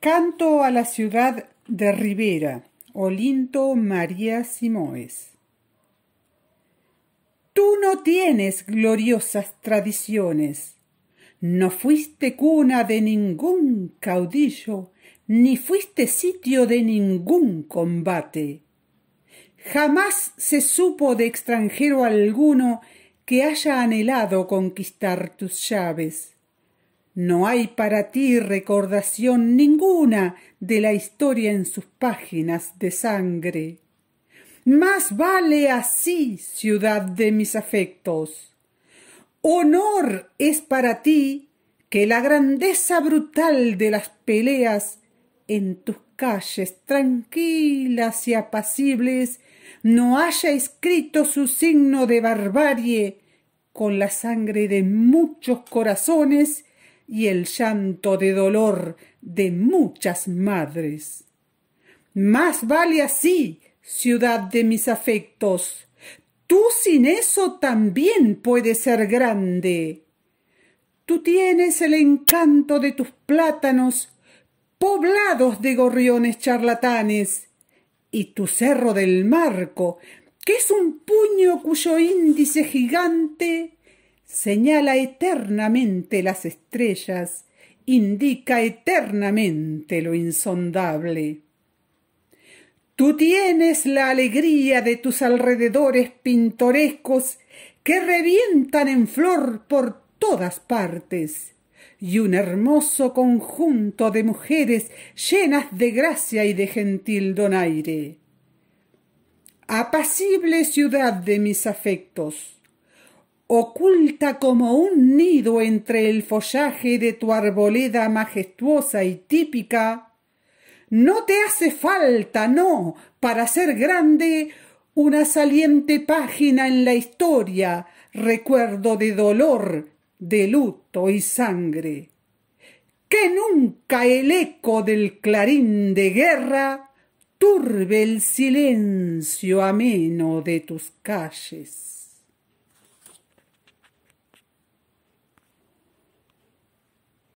Canto a la ciudad de Rivera, Olinto María Simoes. Tú no tienes gloriosas tradiciones, no fuiste cuna de ningún caudillo, ni fuiste sitio de ningún combate. Jamás se supo de extranjero alguno que haya anhelado conquistar tus llaves no hay para ti recordación ninguna de la historia en sus páginas de sangre. Más vale así, ciudad de mis afectos. Honor es para ti que la grandeza brutal de las peleas en tus calles tranquilas y apacibles no haya escrito su signo de barbarie con la sangre de muchos corazones y el llanto de dolor de muchas madres. Más vale así, ciudad de mis afectos. Tú sin eso también puedes ser grande. Tú tienes el encanto de tus plátanos poblados de gorriones charlatanes y tu cerro del marco, que es un puño cuyo índice gigante señala eternamente las estrellas, indica eternamente lo insondable. Tú tienes la alegría de tus alrededores pintorescos que revientan en flor por todas partes, y un hermoso conjunto de mujeres llenas de gracia y de gentil donaire. Apacible ciudad de mis afectos oculta como un nido entre el follaje de tu arboleda majestuosa y típica, no te hace falta, no, para ser grande, una saliente página en la historia, recuerdo de dolor, de luto y sangre. Que nunca el eco del clarín de guerra turbe el silencio ameno de tus calles.